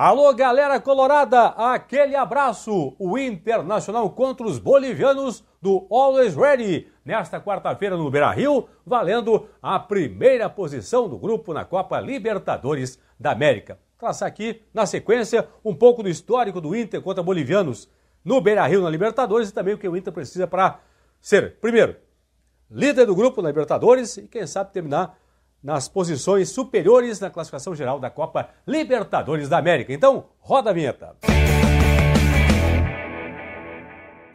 Alô, galera colorada, aquele abraço! O Internacional contra os bolivianos do Always Ready, nesta quarta-feira no Beira-Rio, valendo a primeira posição do grupo na Copa Libertadores da América. Traçar aqui, na sequência, um pouco do histórico do Inter contra bolivianos no Beira-Rio na Libertadores e também o que o Inter precisa para ser, primeiro, líder do grupo na Libertadores e, quem sabe, terminar nas posições superiores na classificação geral da Copa Libertadores da América. Então, roda a vinheta.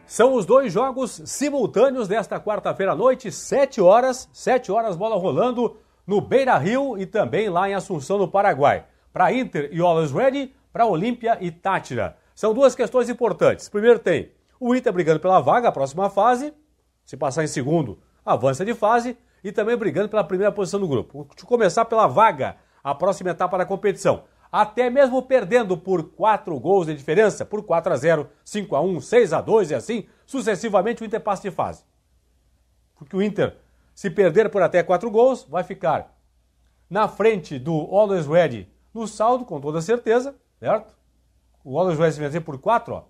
São os dois jogos simultâneos desta quarta-feira à noite, 7 horas, 7 horas bola rolando no Beira Rio e também lá em Assunção, no Paraguai. Para Inter e Always Ready, para Olímpia e Tátira. São duas questões importantes. Primeiro tem o Inter brigando pela vaga, a próxima fase. Se passar em segundo, avança de fase e também brigando pela primeira posição do grupo. De começar pela vaga, a próxima etapa da competição. Até mesmo perdendo por quatro gols de diferença, por 4 a 0, 5 a 1, 6 a 2 e assim sucessivamente o Inter passa de fase. Porque o Inter, se perder por até quatro gols, vai ficar na frente do Always Red no saldo, com toda certeza, certo? O Always Red se vencer por 4,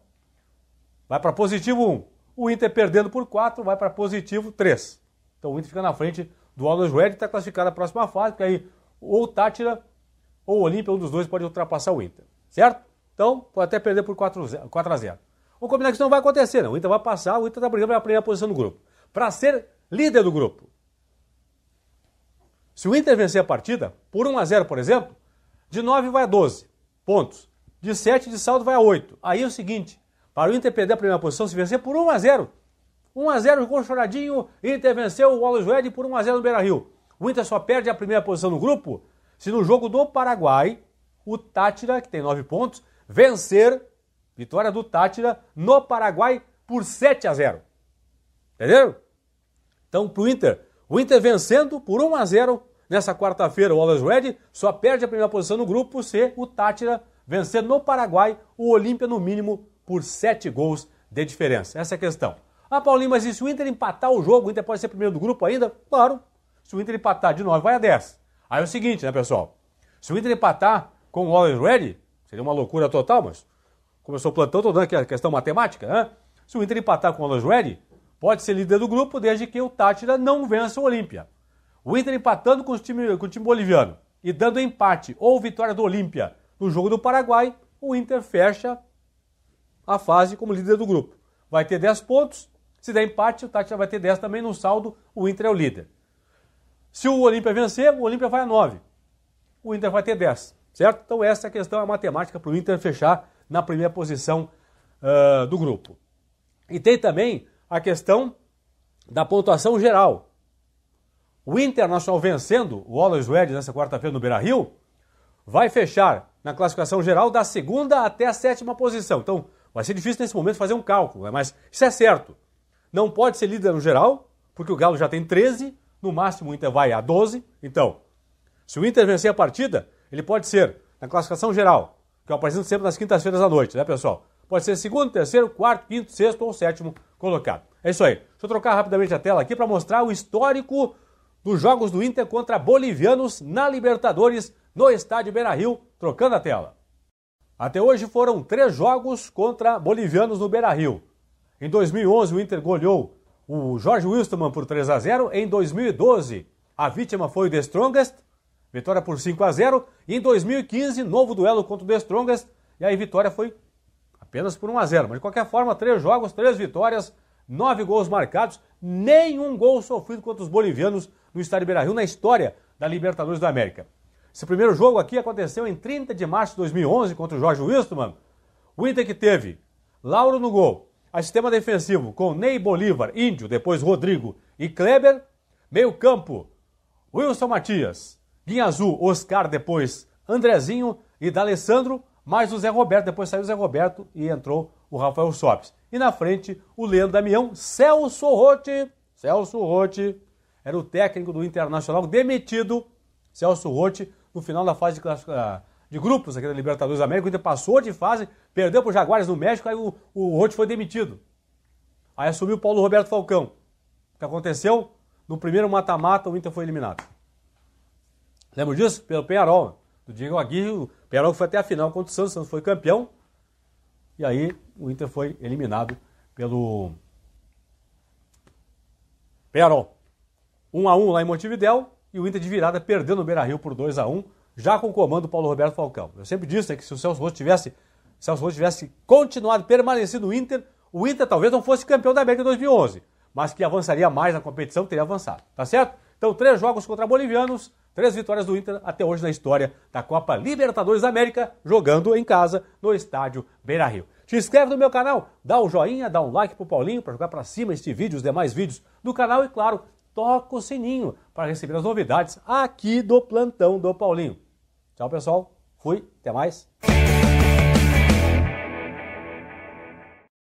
vai para positivo 1. O Inter perdendo por 4, vai para positivo 3. Então o Inter fica na frente do Aldos Red, está classificado à próxima fase, porque aí ou o Tátira ou o Olímpia, um dos dois pode ultrapassar o Inter, certo? Então pode até perder por 4 a 0. Vamos combinar que isso não vai acontecer, não. O Inter vai passar, o Inter está brigando pela primeira posição do grupo. Para ser líder do grupo. Se o Inter vencer a partida, por 1 a 0, por exemplo, de 9 vai a 12 pontos. De 7 de saldo vai a 8. Aí é o seguinte, para o Inter perder a primeira posição, se vencer por 1 a 0, 1 x 0 gol choradinho, Inter venceu o Wallace Red por 1 x 0 no Beira-Rio. O Inter só perde a primeira posição no grupo se no jogo do Paraguai, o Tátira, que tem 9 pontos, vencer, vitória do Tátira no Paraguai por 7 x 0. Entenderam? Então, pro Inter, o Inter vencendo por 1 x 0 nessa quarta-feira, o Wallace Red só perde a primeira posição no grupo se o Tátira vencer no Paraguai o Olímpia no mínimo por 7 gols de diferença. Essa é a questão. Ah, Paulinho, mas e se o Inter empatar o jogo, o Inter pode ser primeiro do grupo ainda? Claro. Se o Inter empatar de 9, vai a 10. Aí é o seguinte, né, pessoal? Se o Inter empatar com o Always Ready, seria uma loucura total, mas começou o plantão, estou dando aqui a questão matemática, né? Se o Inter empatar com o Always Ready, pode ser líder do grupo desde que o Tátira não vença o Olímpia. O Inter empatando com o, time, com o time boliviano e dando empate ou vitória do Olímpia no jogo do Paraguai, o Inter fecha a fase como líder do grupo. Vai ter 10 pontos, se der empate, o já vai ter 10 também. no saldo, o Inter é o líder. Se o Olímpia vencer, o Olímpia vai a 9. O Inter vai ter 10, certo? Então essa é a questão, a matemática para o Inter fechar na primeira posição uh, do grupo. E tem também a questão da pontuação geral. O Internacional vencendo o Wallace Red nessa quarta-feira no Beira-Rio vai fechar na classificação geral da segunda até a sétima posição. Então vai ser difícil nesse momento fazer um cálculo, né? mas isso é certo. Não pode ser líder no geral, porque o Galo já tem 13, no máximo o Inter vai a 12. Então, se o Inter vencer a partida, ele pode ser na classificação geral, que eu apresento sempre nas quintas-feiras à noite, né, pessoal? Pode ser segundo, terceiro, quarto, quinto, sexto ou sétimo colocado. É isso aí. Deixa eu trocar rapidamente a tela aqui para mostrar o histórico dos jogos do Inter contra bolivianos na Libertadores no estádio Beira-Rio, trocando a tela. Até hoje foram três jogos contra bolivianos no Beira-Rio. Em 2011, o Inter goleou o Jorge Wilstermann por 3 a 0. Em 2012, a vítima foi o The Strongest, vitória por 5 a 0. E em 2015, novo duelo contra o The Strongest, e aí vitória foi apenas por 1 a 0. Mas de qualquer forma, três jogos, três vitórias, nove gols marcados, nenhum gol sofrido contra os bolivianos no estádio Beira-Rio na história da Libertadores da América. Esse primeiro jogo aqui aconteceu em 30 de março de 2011 contra o Jorge Wilstermann. O Inter que teve Lauro no gol, a sistema defensivo com Ney Bolívar, Índio, depois Rodrigo e Kleber. Meio campo, Wilson Matias, Guinha Azul, Oscar, depois Andrezinho e D'Alessandro, mais o Zé Roberto. Depois saiu o Zé Roberto e entrou o Rafael Sopes. E na frente, o Leandro Damião, Celso Rotti. Celso Rotti era o técnico do Internacional, demitido. Celso Rotti, no final da fase de classificação de grupos aqui da Libertadores da América, o Inter passou de fase, perdeu para o Jaguares no México, aí o, o Roth foi demitido. Aí assumiu o Paulo Roberto Falcão. O que aconteceu? No primeiro mata-mata, o Inter foi eliminado. lembra disso? Pelo Penharol. Do Diego Aguirre, o Penharol foi até a final contra o Santos, o Santos foi campeão. E aí o Inter foi eliminado pelo Penharol. 1 a 1 lá em Montevidéu e o Inter de virada perdendo o Beira-Rio por 2 a 1 já com o comando do Paulo Roberto Falcão. Eu sempre disse né, que se o Celso Roth tivesse, Celso tivesse continuado, permanecido no Inter, o Inter talvez não fosse campeão da América em 2011, mas que avançaria mais na competição, teria avançado, tá certo? Então, três jogos contra bolivianos, três vitórias do Inter até hoje na história da Copa Libertadores da América, jogando em casa no estádio Beira-Rio. Se inscreve no meu canal, dá um joinha, dá um like pro Paulinho para jogar para cima este vídeo, os demais vídeos do canal e claro, toca o sininho para receber as novidades aqui do plantão do Paulinho. Tchau, pessoal. Fui, até mais.